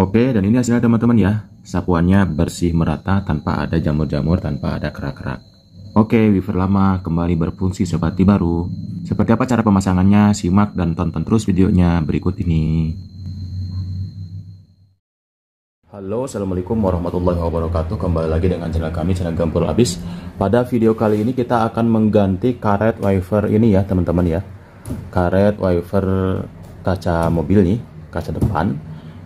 Oke, dan ini hasilnya teman-teman ya. Sapuannya bersih merata tanpa ada jamur-jamur, tanpa ada kerak-kerak. Oke, wiper lama kembali berfungsi seperti baru. Seperti apa cara pemasangannya? Simak dan tonton terus videonya berikut ini. Halo, Assalamualaikum warahmatullahi wabarakatuh. Kembali lagi dengan channel kami, channel Gampul Abis. Pada video kali ini kita akan mengganti karet wiper ini ya, teman-teman ya. Karet wiper kaca mobil nih, kaca depan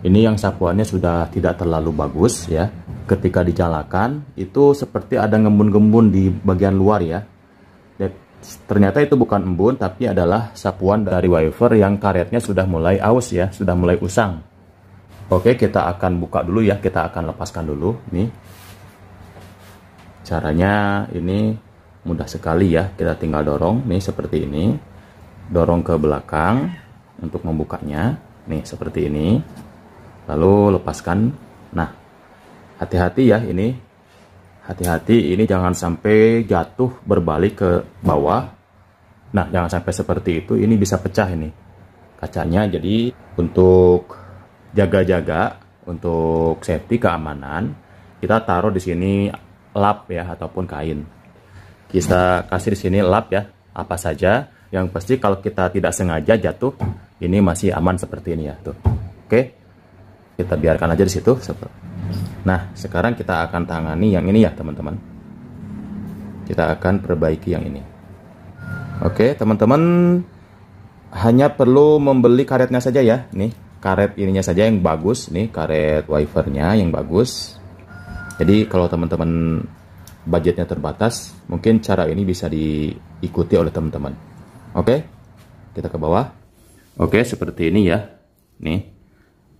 ini yang sakuannya sudah tidak terlalu bagus ya. Ketika dijalankan itu seperti ada ngembun ngembun di bagian luar ya. Ternyata itu bukan embun tapi adalah sapuan dari wafer yang karetnya sudah mulai aus ya, sudah mulai usang. Oke, kita akan buka dulu ya, kita akan lepaskan dulu nih. Caranya ini mudah sekali ya, kita tinggal dorong nih seperti ini. Dorong ke belakang untuk membukanya. Nih, seperti ini lalu lepaskan nah hati-hati ya ini hati-hati ini jangan sampai jatuh berbalik ke bawah nah jangan sampai seperti itu ini bisa pecah ini kacanya jadi untuk jaga-jaga untuk safety keamanan kita taruh di sini lap ya ataupun kain kita kasih di sini lap ya apa saja yang pasti kalau kita tidak sengaja jatuh ini masih aman seperti ini ya tuh oke okay? kita biarkan aja di situ nah sekarang kita akan tangani yang ini ya teman-teman kita akan perbaiki yang ini oke teman-teman hanya perlu membeli karetnya saja ya nih karet ininya saja yang bagus nih karet wafernya yang bagus jadi kalau teman-teman budgetnya terbatas mungkin cara ini bisa diikuti oleh teman-teman oke kita ke bawah oke seperti ini ya nih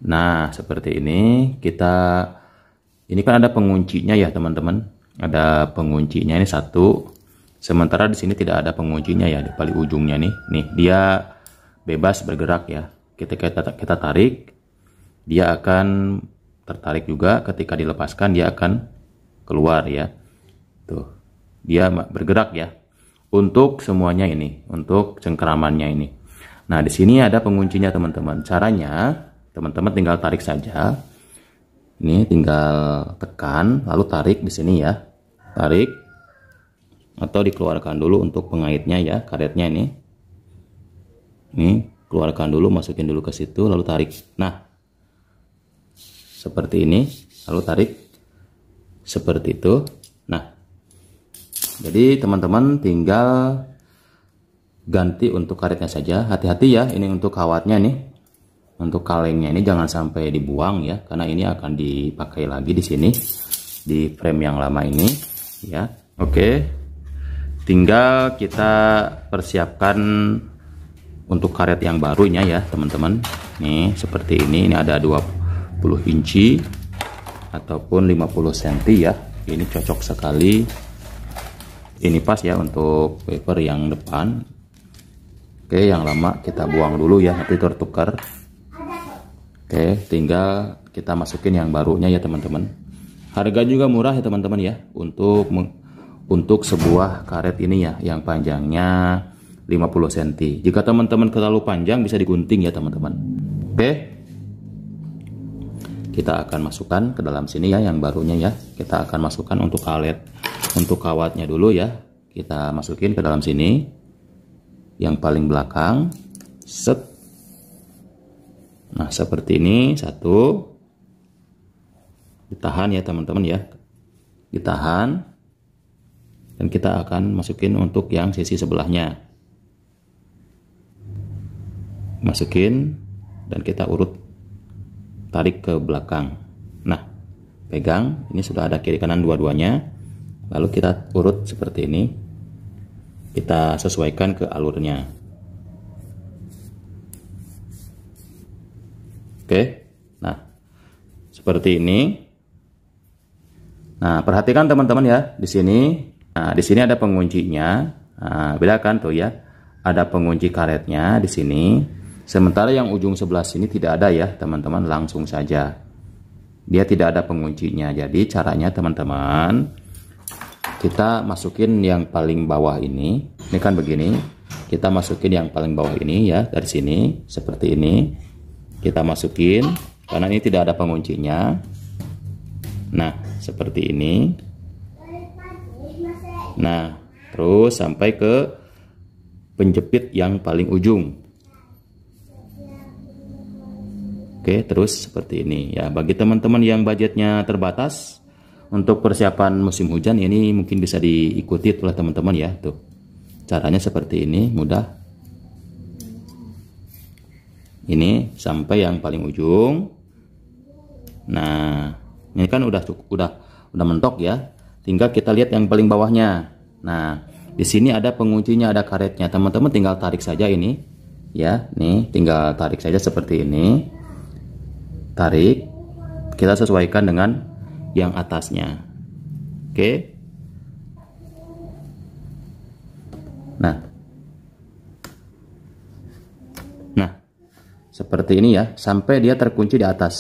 Nah, seperti ini kita ini kan ada penguncinya ya, teman-teman. Ada penguncinya ini satu. Sementara di sini tidak ada penguncinya ya di paling ujungnya nih. Nih, dia bebas bergerak ya. Kita kita, kita tarik, dia akan tertarik juga ketika dilepaskan dia akan keluar ya. Tuh. Dia bergerak ya. Untuk semuanya ini, untuk cengkeramannya ini. Nah, di sini ada penguncinya teman-teman. Caranya teman-teman tinggal tarik saja ini tinggal tekan lalu tarik di sini ya tarik atau dikeluarkan dulu untuk pengaitnya ya karetnya ini ini keluarkan dulu masukin dulu ke situ lalu tarik nah seperti ini lalu tarik seperti itu nah jadi teman-teman tinggal ganti untuk karetnya saja hati-hati ya ini untuk kawatnya nih untuk kalengnya ini jangan sampai dibuang ya karena ini akan dipakai lagi di sini di frame yang lama ini ya oke tinggal kita persiapkan untuk karet yang barunya ya teman-teman nih seperti ini ini ada 20 inci ataupun 50 cm ya ini cocok sekali ini pas ya untuk paper yang depan oke yang lama kita buang dulu ya nanti tertukar Oke, tinggal kita masukin yang barunya ya teman-teman. Harga juga murah ya teman-teman ya untuk untuk sebuah karet ini ya yang panjangnya 50 cm. Jika teman-teman terlalu panjang bisa digunting ya teman-teman. Oke. Kita akan masukkan ke dalam sini ya yang barunya ya. Kita akan masukkan untuk karet untuk kawatnya dulu ya. Kita masukin ke dalam sini yang paling belakang. Set Nah, seperti ini satu ditahan ya teman-teman ya. Ditahan dan kita akan masukin untuk yang sisi sebelahnya. Masukin dan kita urut tarik ke belakang. Nah, pegang, ini sudah ada kiri kanan dua-duanya. Lalu kita urut seperti ini. Kita sesuaikan ke alurnya. Oke. Nah, seperti ini. Nah, perhatikan teman-teman ya, di sini. Nah, di sini ada penguncinya. Nah, bedakan tuh ya. Ada pengunci karetnya di sini. Sementara yang ujung sebelah sini tidak ada ya, teman-teman, langsung saja. Dia tidak ada penguncinya. Jadi caranya teman-teman kita masukin yang paling bawah ini. Ini kan begini. Kita masukin yang paling bawah ini ya dari sini seperti ini kita masukin karena ini tidak ada penguncinya nah seperti ini nah terus sampai ke penjepit yang paling ujung oke terus seperti ini ya bagi teman-teman yang budgetnya terbatas untuk persiapan musim hujan ini mungkin bisa diikuti oleh teman-teman ya tuh caranya seperti ini mudah ini sampai yang paling ujung nah ini kan udah cukup udah udah mentok ya tinggal kita lihat yang paling bawahnya nah di sini ada penguncinya ada karetnya teman-teman tinggal tarik saja ini ya nih tinggal tarik saja seperti ini tarik kita sesuaikan dengan yang atasnya oke okay? nah seperti ini ya sampai dia terkunci di atas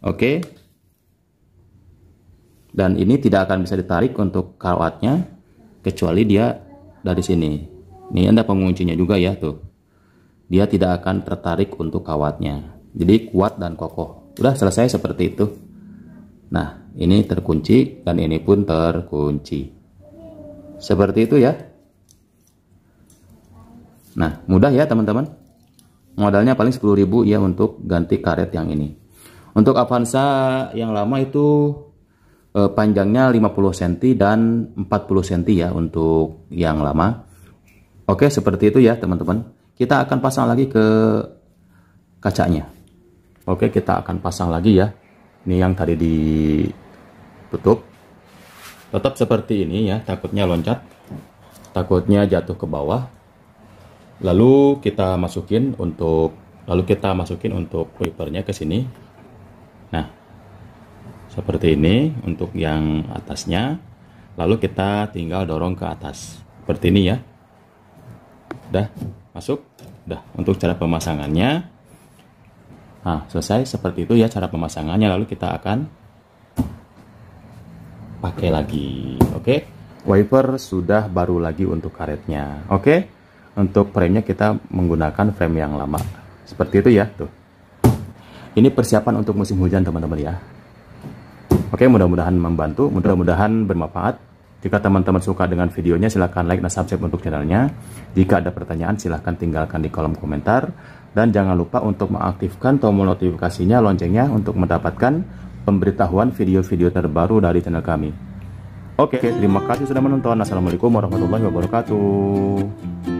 oke dan ini tidak akan bisa ditarik untuk kawatnya kecuali dia dari sini ini ada penguncinya juga ya tuh dia tidak akan tertarik untuk kawatnya jadi kuat dan kokoh udah selesai seperti itu nah ini terkunci dan ini pun terkunci seperti itu ya nah mudah ya teman-teman modalnya paling 10.000 ya untuk ganti karet yang ini untuk Avanza yang lama itu eh, panjangnya 50 cm dan 40 cm ya untuk yang lama oke seperti itu ya teman-teman kita akan pasang lagi ke kacanya oke kita akan pasang lagi ya ini yang tadi ditutup tetap seperti ini ya takutnya loncat takutnya jatuh ke bawah lalu kita masukin untuk lalu kita masukin untuk wipernya ke sini nah seperti ini untuk yang atasnya lalu kita tinggal dorong ke atas seperti ini ya udah masuk udah untuk cara pemasangannya nah selesai seperti itu ya cara pemasangannya lalu kita akan pakai lagi oke okay? wiper sudah baru lagi untuk karetnya oke okay? untuk framenya kita menggunakan frame yang lama seperti itu ya tuh ini persiapan untuk musim hujan teman-teman ya oke mudah-mudahan membantu mudah-mudahan bermanfaat jika teman-teman suka dengan videonya silahkan like dan subscribe untuk channelnya jika ada pertanyaan silahkan tinggalkan di kolom komentar dan jangan lupa untuk mengaktifkan tombol notifikasinya loncengnya untuk mendapatkan pemberitahuan video-video terbaru dari channel kami. Oke, terima kasih sudah menonton. Assalamualaikum warahmatullahi wabarakatuh.